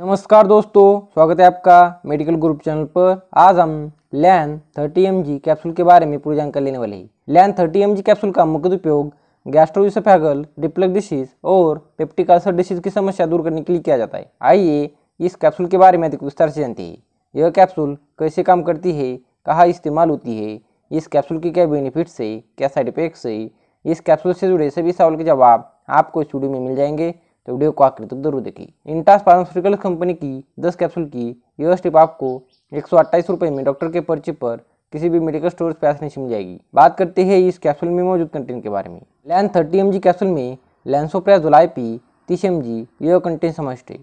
नमस्कार दोस्तों स्वागत है आपका मेडिकल ग्रुप चैनल पर आज हम लैन 30 एम कैप्सूल के बारे में पूरी जानकारी लेने वाले हैं लैन 30 एम कैप्सूल का मुख्य उपयोग गैस्ट्रोसफेगल डिप्लग डिशीज और पेप्टिक अल्सर डिशीज की समस्या दूर करने के लिए किया जाता है आइए इस कैप्सूल के बारे में अधिक विस्तार से जानते हैं यह कैप्सूल कैसे काम करती है कहाँ इस्तेमाल होती है इस कैप्सूल के क्या बेनिफिट्स है क्या साइड इफेक्ट्स है इस कैप्सूल से जुड़े सभी सवाल के जवाब आपको इस वीडियो में मिल जाएंगे तो वीडियो को आखिर तक जरूर देखें इंटास फार्मास्यूटिकल कंपनी की दस कैप्सूल की यह स्टिप आपको एक सौ में डॉक्टर के पर्चे पर किसी भी मेडिकल स्टोर पे आसानी से मिल जाएगी बात करते हैं इस कैप्सूल में मौजूद कंटेंट के बारे में लैन थर्टी एम कैप्सूल में लैंसोप्राजोलाई पी तीस एम जी यह कंटेंट समझते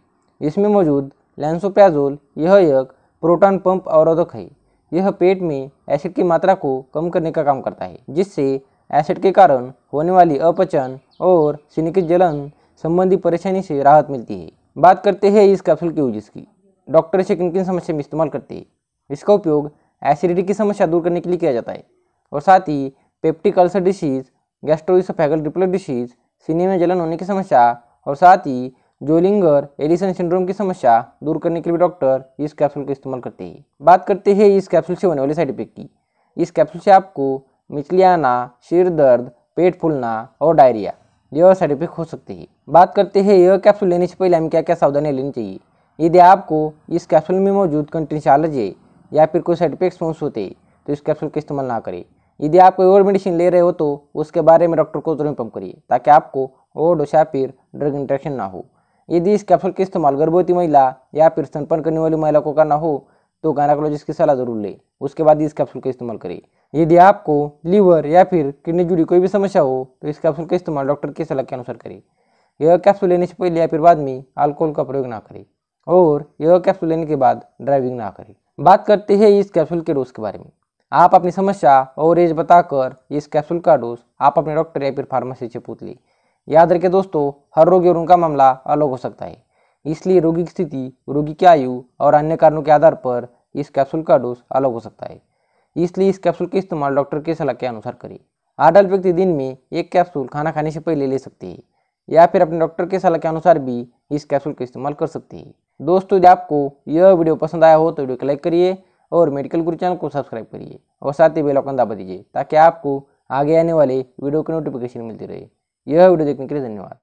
इसमें मौजूद लैंसोप्राजोल यह एक प्रोटॉन पंप अवरोधक है यह पेट में एसिड की मात्रा को कम करने का काम करता है जिससे एसिड के कारण होने वाली अपचन और सिनिकित जलन संबंधी परेशानी से राहत मिलती है बात करते हैं इस कैप्सूल के यूज की डॉक्टर इसे किन किन समस्या में इस्तेमाल करते हैं इसका उपयोग एसिडिटी की समस्या दूर करने के लिए किया जाता है और साथ ही पेप्टिक अल्सर डिशीज़ गैस्ट्रोइसोफेगल ट्रिपलेट डिशीज़ सीने में जलन होने की समस्या और साथ ही जोलिंगर एडिसन सिंड्रोम की समस्या दूर करने के लिए डॉक्टर इस कैप्सूल का इस्तेमाल करते हैं बात करते हैं इस कैप्सूल से होने वाले साइड इफेक्ट की इस कैप्सूल से आपको मिचली आना सिर दर्द पेट फूलना और डायरिया साइड इफेक्ट हो सकते हैं बात करते हैं यह कैप्सूल लेने से पहले हमें क्या क्या सावधानियाँ लेनी चाहिए यदि आपको इस कैप्सूल में मौजूद कंटेंट एलर्जी या फिर कोई साइड इफेक्ट महसूस होते तो इस कैप्सूल का इस्तेमाल ना करें यदि आप कोई और मेडिसिन ले रहे हो तो उसके बारे में डॉक्टर को तुरंत इन्फॉर्म करिए ताकि आपको ओवर या फिर ड्रग इंट्रेक्शन ना हो यदि इस कैप्सूल का इस्तेमाल गर्भवती महिला या फिर स्तनपन करने वाली महिला को करना हो तो गायनाकोलॉजिस्ट की सलाह जरूर लें उसके बाद इस कैप्सूल का इस्तेमाल करें यदि आपको लीवर या फिर किडनी जुड़ी कोई भी समस्या हो तो इस कैप्सूल का इस्तेमाल डॉक्टर की सलाह के अनुसार करें यह कैप्सूल लेने से पहले या फिर बाद में अल्कोहल का प्रयोग ना करें और यह कैप्सूल लेने के बाद ड्राइविंग ना करें बात करते हैं इस कैप्सूल के डोज के बारे में आप अपनी समस्या और एज बताकर इस कैप्सूल का डोज आप अपने डॉक्टर या फिर फार्मेसी से पूछ लें याद रखें दोस्तों हर रोगी और उनका मामला अलग हो सकता है इसलिए रोगी की स्थिति रोगी की आयु और अन्य कारणों के आधार पर इस कैप्सूल का डोज अलग हो सकता है इसलिए इस कैप्सूल का इस्तेमाल डॉक्टर की सलाह के अनुसार करें आडल व्यक्ति दिन में एक कैप्सूल खाना खाने से पहले ले सकते हैं या फिर अपने डॉक्टर के सलाह के अनुसार भी इस कैप्सूल का इस्तेमाल कर सकते हैं दोस्तों यदि आपको यह वीडियो पसंद आया हो तो वीडियो को लाइक करिए और मेडिकल गुरु चैनल को सब्सक्राइब करिए और साथ ही बेलॉकन दबा दीजिए ताकि आपको आगे आने वाले वीडियो की नोटिफिकेशन मिलती रहे यह वीडियो देखने के लिए धन्यवाद